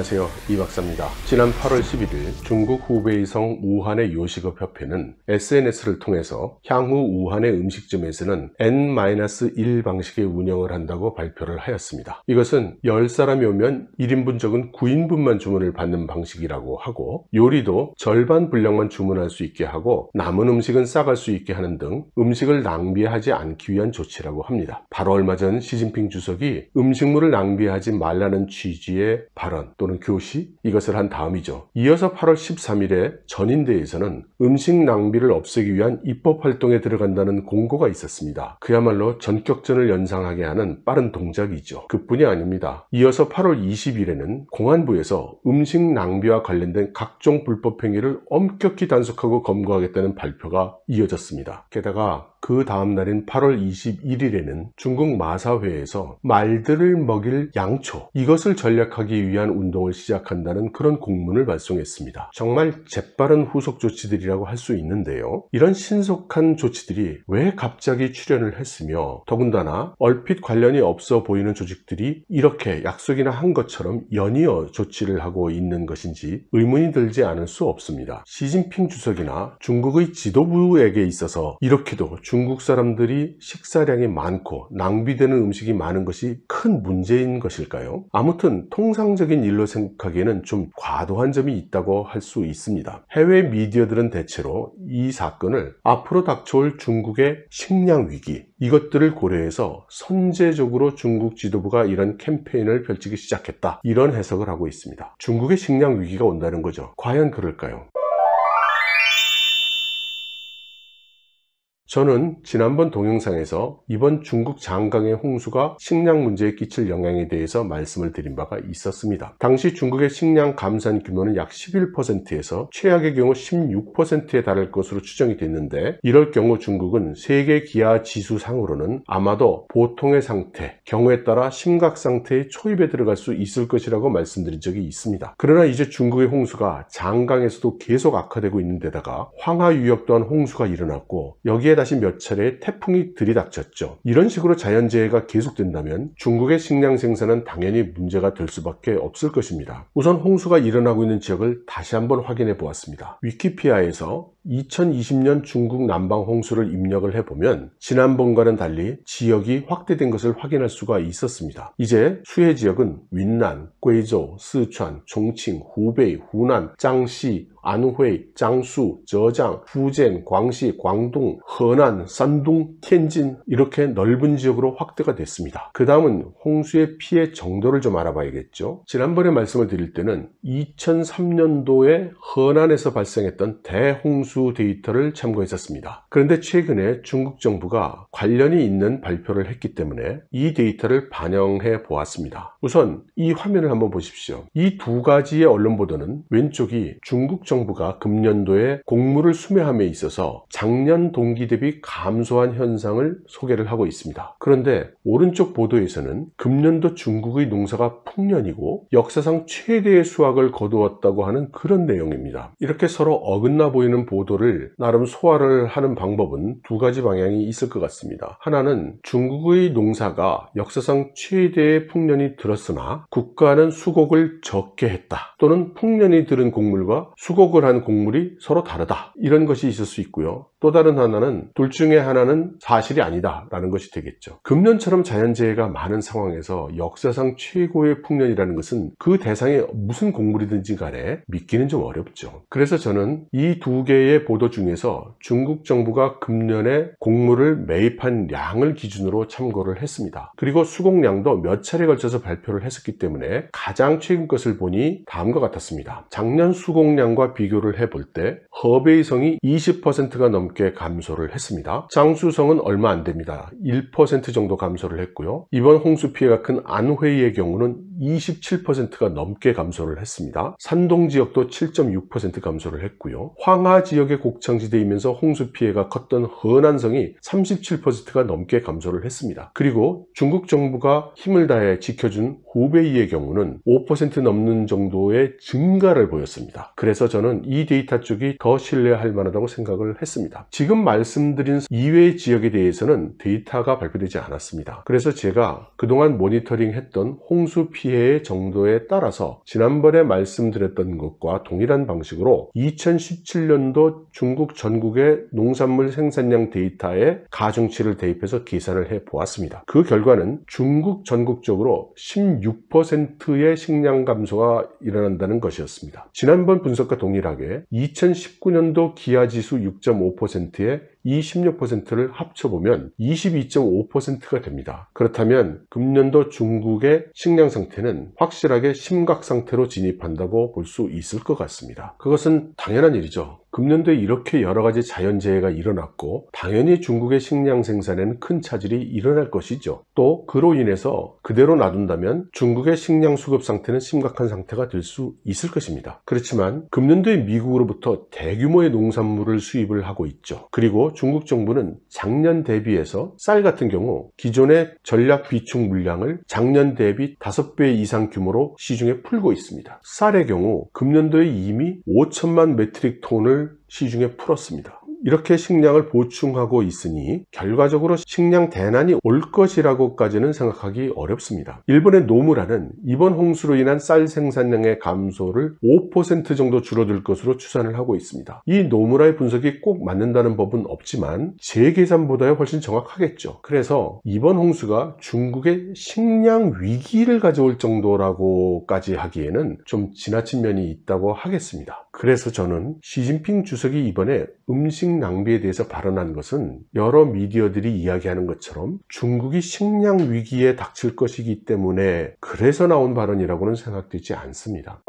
안녕하세요 이 박사입니다 지난 8월 11일 중국 후베이성 우한의 요식업 협회는 SNS를 통해서 향후 우한의 음식점에서는 N-1 방식의 운영을 한다고 발표를 하였습니다 이것은 10사람이 오면 1인분 적은 9인분만 주문을 받는 방식이라고 하고 요리도 절반 분량만 주문할 수 있게 하고 남은 음식은 싸갈 수 있게 하는 등 음식을 낭비하지 않기 위한 조치라고 합니다 바로 얼마 전 시진핑 주석이 음식물을 낭비하지 말라는 취지의 발언 또는 또는 교시 이것을 한 다음이죠. 이어서 8월 13일에 전인대에서는 음식 낭비를 없애기 위한 입법 활동에 들어간다는 공고가 있었습니다. 그야말로 전격전을 연상하게 하는 빠른 동작이죠. 그뿐이 아닙니다. 이어서 8월 20일에는 공안부에서 음식 낭비와 관련된 각종 불법 행위를 엄격히 단속하고 검거하겠다는 발표가 이어졌습니다. 게다가 그 다음날인 8월 21일에는 중국 마사회에서 말들을 먹일 양초 이것을 전략하기 위한 운동을 시작한다는 그런 공문을 발송했습니다. 정말 재빠른 후속 조치들이라고 할 수 있는데요. 이런 신속한 조치들이 왜 갑자기 출연을 했으며 더군다나 얼핏 관련이 없어 보이는 조직들이 이렇게 약속이나 한 것처럼 연이어 조치를 하고 있는 것인지 의문이 들지 않을 수 없습니다. 시진핑 주석이나 중국의 지도부에게 있어서 이렇게도 중국 사람들이 식사량이 많고 낭비되는 음식이 많은 것이 큰 문제인 것일까요? 아무튼 통상적인 일로 생각하기에는 좀 과도한 점이 있다고 할 수 있습니다. 해외 미디어들은 대체로 이 사건을 앞으로 닥쳐올 중국의 식량 위기 이것들을 고려해서 선제적으로 중국 지도부가 이런 캠페인을 펼치기 시작했다 이런 해석을 하고 있습니다. 중국의 식량 위기가 온다는 거죠. 과연 그럴까요? 저는 지난번 동영상에서 이번 중국 장강의 홍수가 식량 문제에 끼칠 영향에 대해서 말씀을 드린 바가 있었습니다. 당시 중국의 식량 감산 규모는 약 11%에서 최악의 경우 16%에 달할 것으로 추정이 됐는데 이럴 경우 중국은 세계 기아 지수 상으로는 아마도 보통의 상태, 경우에 따라 심각 상태의 초입에 들어갈 수 있을 것이라고 말씀드린 적이 있습니다. 그러나 이제 중국의 홍수가 장강에서도 계속 악화되고 있는 데다가 황하 유역 또한 홍수가 일어났고 여기에 다시 몇 차례 태풍이 들이닥쳤죠. 이런 식으로 자연재해가 계속된다면 중국의 식량 생산은 당연히 문제가 될 수밖에 없을 것입니다. 우선 홍수가 일어나고 있는 지역을 다시 한번 확인해 보았습니다. 위키피아에서 2020년 중국 남방 홍수를 입력을 해보면 지난번과는 달리 지역이 확대된 것을 확인할 수가 있었습니다. 이제 수해 지역은 윈난, 꾀이조, 스촨, 종칭, 후베이, 후난, 짱시, 安徽、江苏、저장, 후젠, 광시, 광동, 허난, 산둥,天津 이렇게 넓은 지역으로 확대가 됐습니다. 그 다음은 홍수의 피해 정도를 좀 알아봐야겠죠. 지난번에 말씀을 드릴 때는 2003년도에 허난에서 발생했던 대홍수 데이터를 참고했었습니다. 그런데 최근에 중국 정부가 관련이 있는 발표를 했기 때문에 이 데이터를 반영해 보았습니다. 우선 이 화면을 한번 보십시오. 이 두 가지의 언론 보도는 왼쪽이 중국 정부가 금년도에 공물을 수매함에 있어서 작년 동기 대비 감소한 현상을 소개를 하고 있습니다. 그런데 오른쪽 보도에서는 금년도 중국의 농사가 풍년이고 역사상 최대의 수확을 거두었다고 하는 그런 내용입니다. 이렇게 서로 어긋나 보이는 보도를 나름 소화를 하는 방법은 두 가지 방향이 있을 것 같습니다. 하나는 중국의 농사가 역사상 최대의 풍년이 들었으나 국가는 수곡을 적게 했다 또는 풍년이 들은 곡물과 수곡 수곡을 한 곡물이 서로 다르다 이런 것이 있을 수 있고요 또 다른 하나는 둘 중에 하나는 사실이 아니다라는 것이 되겠죠. 금년처럼 자연재해가 많은 상황에서 역사상 최고의 풍년이라는 것은 그 대상에 무슨 곡물이든지 간에 믿기는 좀 어렵죠. 그래서 저는 이 두 개의 보도 중에서 중국 정부가 금년에 곡물을 매입한 양을 기준으로 참고를 했습니다. 그리고 수공량도 몇 차례 걸쳐서 발표를 했었기 때문에 가장 최근 것을 보니 다음과 같았습니다. 작년 수공량과 비교를 해볼 때 허베이성이 20%가 넘 넘게 감소를 했습니다. 장수성은 얼마 안 됩니다. 1% 정도 감소를 했고요. 이번 홍수 피해가 큰 안회의 경우는 27%가 넘게 감소를 했습니다. 산동 지역도 7.6% 감소를 했고요. 황하 지역의 곡창지대이면서 홍수 피해가 컸던 허난성이 37%가 넘게 감소를 했습니다. 그리고 중국 정부가 힘을 다해 지켜준 후베이의 경우는 5% 넘는 정도의 증가를 보였습니다. 그래서 저는 이 데이터 쪽이 더 신뢰할 만하다고 생각을 했습니다. 지금 말씀드린 이외의 지역에 대해서는 데이터가 발표되지 않았습니다. 그래서 제가 그동안 모니터링 했던 홍수 피해 피해의 정도에 따라서 지난번에 말씀드렸던 것과 동일한 방식으로 2017년도 중국 전국의 농산물 생산량 데이터에 가중치를 대입해서 계산을 해 보았습니다. 그 결과는 중국 전국적으로 16%의 식량 감소가 일어난다는 것이었습니다. 지난번 분석과 동일하게 2019년도 기아지수 6.5%에 2 6를 합쳐보면 22.5%가 됩니다. 그렇다면 금년도 중국의 식량 상태는 확실하게 심각 상태로 진입한다고 볼 수 있을 것 같습니다. 그것은 당연한 일이죠. 금년도에 이렇게 여러 가지 자연재해가 일어났고 당연히 중국의 식량 생산에는 큰 차질이 일어날 것이죠. 또 그로 인해서 그대로 놔둔다면 중국의 식량 수급 상태는 심각한 상태가 될 수 있을 것입니다. 그렇지만 금년도에 미국으로부터 대규모의 농산물을 수입을 하고 있죠. 그리고 중국 정부는 작년 대비해서 쌀 같은 경우 기존의 전략 비축 물량을 작년 대비 5배 이상 규모로 시중에 풀고 있습니다. 쌀의 경우 금년도에 이미 5천만 메트릭 톤을 시중에 풀었습니다. 이렇게 식량을 보충하고 있으니 결과적으로 식량 대난이 올 것이라고까지는 생각하기 어렵습니다. 일본의 노무라는 이번 홍수로 인한 쌀 생산량의 감소를 5% 정도 줄어들 것으로 추산을 하고 있습니다. 이 노무라의 분석이 꼭 맞는다는 법은 없지만 제 계산보다야 훨씬 정확하겠죠. 그래서 이번 홍수가 중국의 식량 위기를 가져올 정도라고까지 하기에는 좀 지나친 면이 있다고 하겠습니다. 그래서 저는 시진핑 주석이 이번에 음식 음식 낭비에 대해서 발언한 것은 여러 미디어들이 이야기하는 것처럼 중국이 식량 위기에 닥칠 것이기 때문에 그래서 나온 발언이라고는 생각되지 않습니다.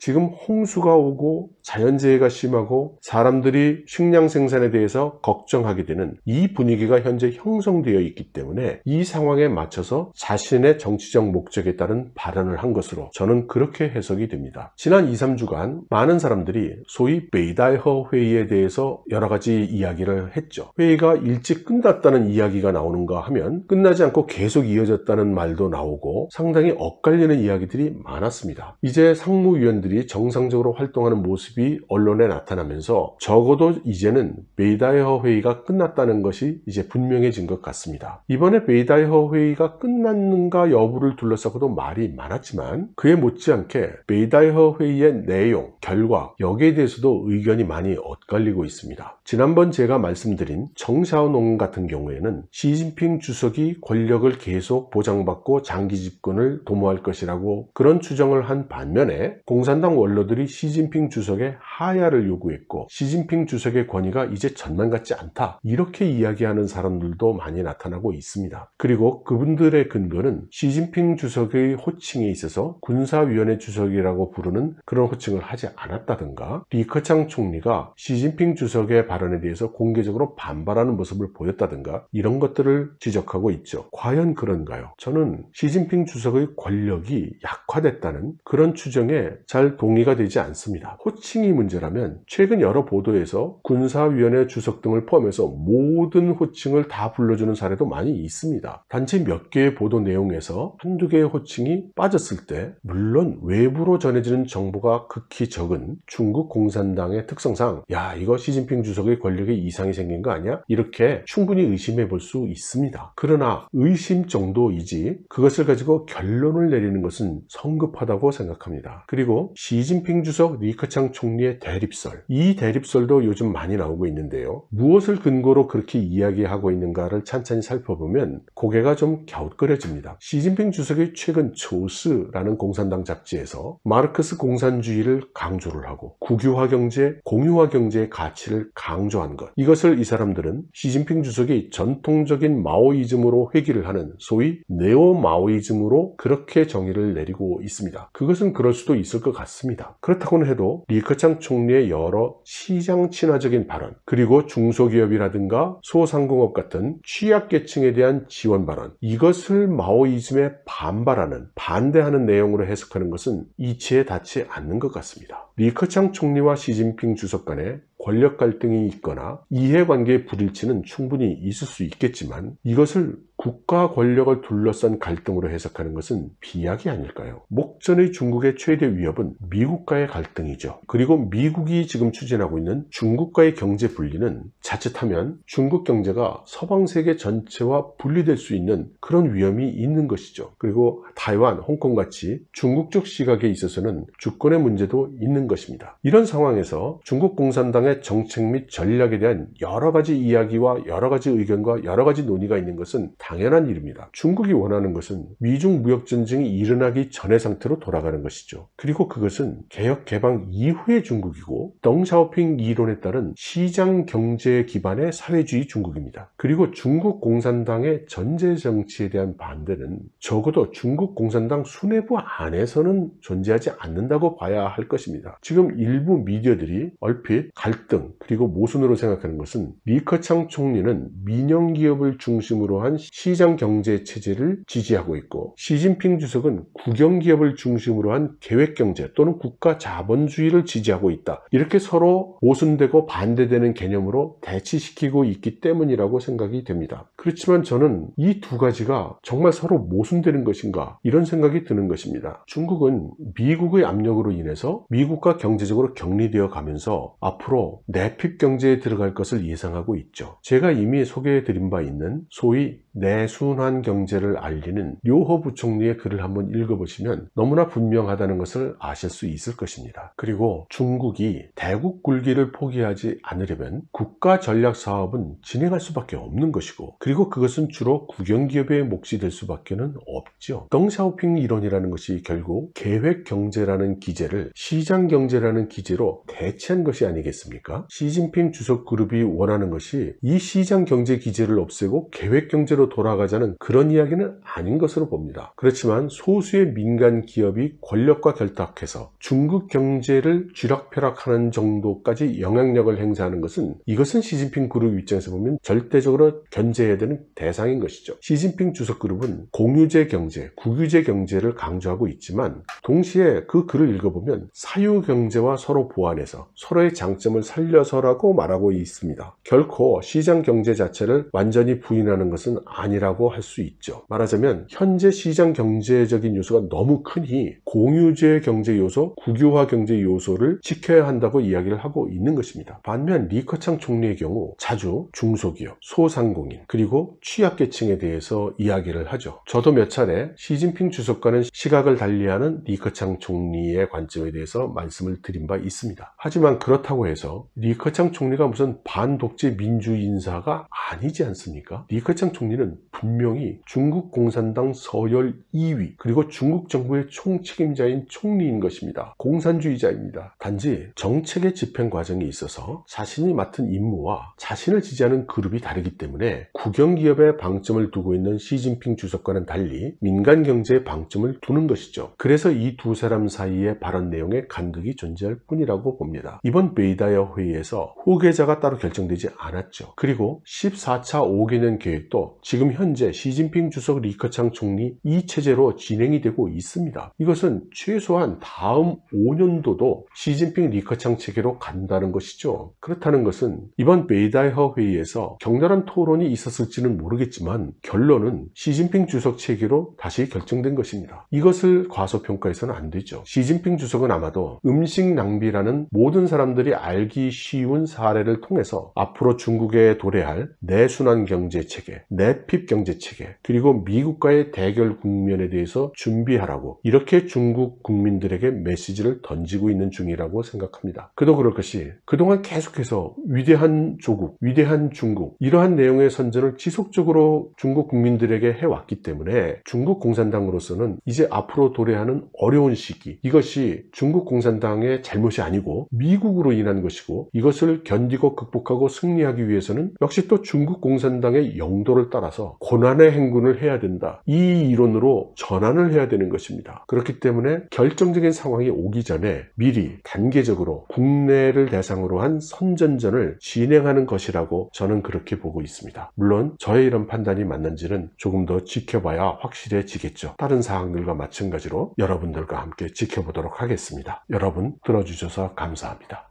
지금 홍수가 오고 자연재해가 심하고 사람들이 식량 생산에 대해서 걱정하게 되는 이 분위기가 현재 형성되어 있기 때문에 이 상황에 맞춰서 자신의 정치적 목적에 따른 발언을 한 것으로 저는 그렇게 해석이 됩니다. 지난 2, 3주간 많은 사람들이 소위 베이다이허 회의에 대해서 여러 가지 이야기를 했죠. 회의가 일찍 끝났다는 이야기가 나오는가 하면 끝나지 않고 계속 이어졌다는 말도 나오고 상당히 엇갈리는 이야기들이 많았습니다. 이제 상무위원들이 사람들이 정상적으로 활동하는 모습이 언론에 나타나면서 적어도 이제는 베이다이허 회의가 끝났다는 것이 이제 분명해진 것 같습니다. 이번에 베이다이허 회의가 끝났는가 여부를 둘러싸고도 말이 많았지만 그에 못지않게 베이다이허 회의의 내용, 결과 여기에 대해서도 의견이 많이 엇갈리고 있습니다. 지난번 제가 말씀드린 정샤오농 같은 경우에는 시진핑 주석이 권력을 계속 보장받고 장기 집권을 도모할 것이라고 그런 추정을 한 반면에 공산 공산당 원로들이 시진핑 주석의 하야를 요구했고 시진핑 주석의 권위가 이제 전만 같지 않다 이렇게 이야기하는 사람들도 많이 나타나고 있습니다. 그리고 그분들의 근거는 시진핑 주석의 호칭에 있어서 군사위원회 주석이라고 부르는 그런 호칭을 하지 않았다든가 리커창 총리가 시진핑 주석의 발언에 대해서 공개적으로 반발하는 모습을 보였다든가 이런 것들을 지적하고 있죠. 과연 그런가요? 저는 시진핑 주석의 권력이 약화됐다는 그런 추정에 잘 동의가 되지 않습니다. 호칭이 문제라면 최근 여러 보도에서 군사위원회 주석 등을 포함해서 모든 호칭을 다 불러주는 사례도 많이 있습니다. 단지 몇 개의 보도 내용에서 한두 개의 호칭이 빠졌을 때 물론 외부로 전해지는 정보가 극히 적은 중국 공산당의 특성상 야 이거 시진핑 주석의 권력에 이상이 생긴 거 아니야? 이렇게 충분히 의심해 볼 수 있습니다. 그러나 의심 정도이지 그것을 가지고 결론을 내리는 것은 성급하다고 생각합니다. 그리고 시진핑 주석 리커창 총리의 대립설 이 대립설도 요즘 많이 나오고 있는데요 무엇을 근거로 그렇게 이야기하고 있는가를 찬찬히 살펴보면 고개가 좀 갸웃거려집니다 시진핑 주석이 최근 조스라는 공산당 잡지에서 마르크스 공산주의를 강조를 하고 국유화 경제, 공유화 경제의 가치를 강조한 것 이것을 이 사람들은 시진핑 주석이 전통적인 마오이즘으로 회귀를 하는 소위 네오마오이즘으로 그렇게 정의를 내리고 있습니다 그것은 그럴 수도 있을 것 같습니다 않습니다. 그렇다고는 해도 리커창 총리의 여러 시장 친화적인 발언 그리고 중소기업이라든가 소상공업 같은 취약계층에 대한 지원 발언 이것을 마오이즘에 반발하는 반대하는 내용으로 해석하는 것은 이치에 닿지 않는 것 같습니다. 리커창 총리와 시진핑 주석 간의 권력 갈등이 있거나 이해관계의 불일치는 충분히 있을 수 있겠지만 이것을 국가 권력을 둘러싼 갈등으로 해석하는 것은 비약이 아닐까요? 목전의 중국의 최대 위협은 미국과의 갈등이죠. 그리고 미국이 지금 추진하고 있는 중국과의 경제 분리는 자칫하면 중국 경제가 서방 세계 전체와 분리될 수 있는 그런 위험이 있는 것이죠. 그리고 타이완, 홍콩 같이 중국쪽 시각에 있어서는 주권의 문제도 있는 것입니다. 이런 상황에서 중국 공산당의 정책 및 전략에 대한 여러 가지 이야기와 여러 가지 의견과 여러 가지 논의가 있는 것은 당연한 일입니다. 중국이 원하는 것은 미중 무역 전쟁이 일어나기 전의 상태로 돌아가는 것이죠. 그리고 그것은 개혁 개방 이후의 중국이고 덩샤오핑 이론에 따른 시장 경제 기반의 사회주의 중국입니다. 그리고 중국 공산당의 전제 정치에 대한 반대는 적어도 중국 공산당 수뇌부 안에서는 존재하지 않는다고 봐야 할 것입니다. 지금 일부 미디어들이 얼핏 갈등 그리고 모순으로 생각하는 것은 리커창 총리는 민영기업을 중심으로 한 시장 경제 체제를 지지하고 있고 시진핑 주석은 국영기업을 중심으로 한 계획경제 또는 국가 자본주의를 지지하고 있다. 이렇게 서로 모순되고 반대되는 개념으로 대치시키고 있기 때문이라고 생각이 됩니다. 그렇지만 저는 이 두 가지가 정말 서로 모순되는 것인가 이런 생각이 드는 것입니다. 중국은 미국의 압력으로 인해서 미국과 경제적으로 격리되어 가면서 앞으로 내핍 경제에 들어갈 것을 예상하고 있죠. 제가 이미 소개해 드린 바 있는 소위 내순환 경제를 알리는 요허 부총리의 글을 한번 읽어보시면 너무나 분명하다는 것을 아실 수 있을 것입니다. 그리고 중국이 대국 굴기를 포기하지 않으려면 국가 전략 사업은 진행할 수밖에 없는 것이고 그리고 그것은 주로 국영기업의 몫이 될 수밖에는 없죠. 덩샤오핑 이론이라는 것이 결국 계획 경제라는 기제를 시장 경제라는 기제로 대체한 것이 아니겠습니까? 시진핑 주석 그룹이 원하는 것이 이 시장 경제 기제를 없애고 계획 경제로 실제로 돌아가자는 그런 이야기는 아닌 것으로 봅니다. 그렇지만 소수의 민간 기업이 권력과 결탁해서 중국 경제를 쥐락펴락하는 정도까지 영향력을 행사하는 것은 이것은 시진핑 그룹 입장에서 보면 절대적으로 견제해야 되는 대상인 것이죠. 시진핑 주석 그룹은 공유제 경제, 국유제 경제를 강조하고 있지만 동시에 그 글을 읽어보면 사유 경제와 서로 보완해서 서로의 장점을 살려서라고 말하고 있습니다. 결코 시장 경제 자체를 완전히 부인하는 것은 아니라고 할 수 있죠 말하자면 현재 시장 경제적인 요소가 너무 크니 공유제 경제 요소, 국유화 경제 요소를 지켜야 한다고 이야기를 하고 있는 것입니다 반면 리커창 총리의 경우 자주 중소기업, 소상공인 그리고 취약계층에 대해서 이야기를 하죠 저도 몇 차례 시진핑 주석과는 시각을 달리하는 리커창 총리의 관점에 대해서 말씀을 드린 바 있습니다 하지만 그렇다고 해서 리커창 총리가 무슨 반독재 민주인사가 아니지 않습니까? 리커창 총리는 이는 분명히 중국 공산당 서열 2위 그리고 중국 정부의 총책임자인 총리인 것입니다. 공산주의자입니다. 단지 정책의 집행 과정에 있어서 자신이 맡은 임무와 자신을 지지하는 그룹이 다르기 때문에 국영기업의 방점을 두고 있는 시진핑 주석과는 달리 민간 경제의 방점을 두는 것이죠. 그래서 이 두 사람 사이의 발언 내용에 간극이 존재할 뿐이라고 봅니다. 이번 베이다야 회의에서 후계자가 따로 결정되지 않았죠. 그리고 14차 5개년 계획도 지금 현재 시진핑 주석 리커창 총리 이 체제로 진행이 되고 있습니다. 이것은 최소한 다음 5년도도 시진핑 리커창 체계로 간다는 것이죠. 그렇다는 것은 이번 베이다이허 회의에서 격렬한 토론이 있었을지는 모르겠지만 결론은 시진핑 주석 체계로 다시 결정된 것입니다. 이것을 과소평가해서는 안 되죠. 시진핑 주석은 아마도 음식 낭비라는 모든 사람들이 알기 쉬운 사례를 통해서 앞으로 중국에 도래할 내순환 경제 체계, 내 대핍 경제 체계 그리고 미국과의 대결 국면에 대해서 준비하라고 이렇게 중국 국민들에게 메시지를 던지고 있는 중이라고 생각합니다. 그도 그럴 것이 그동안 계속해서 위대한 조국, 위대한 중국 이러한 내용의 선전을 지속적으로 중국 국민들에게 해왔기 때문에 중국 공산당으로서는 이제 앞으로 도래하는 어려운 시기 이것이 중국 공산당의 잘못이 아니고 미국으로 인한 것이고 이것을 견디고 극복하고 승리하기 위해서는 역시 또 중국 공산당의 영도를 따라 따라서 고난의 행군을 해야 된다 이 이론으로 전환을 해야 되는 것입니다 그렇기 때문에 결정적인 상황이 오기 전에 미리 단계적으로 국내를 대상으로 한 선전전을 진행하는 것이라고 저는 그렇게 보고 있습니다 물론 저의 이런 판단이 맞는지는 조금 더 지켜봐야 확실해지겠죠 다른 사항들과 마찬가지로 여러분들과 함께 지켜보도록 하겠습니다 여러분 들어주셔서 감사합니다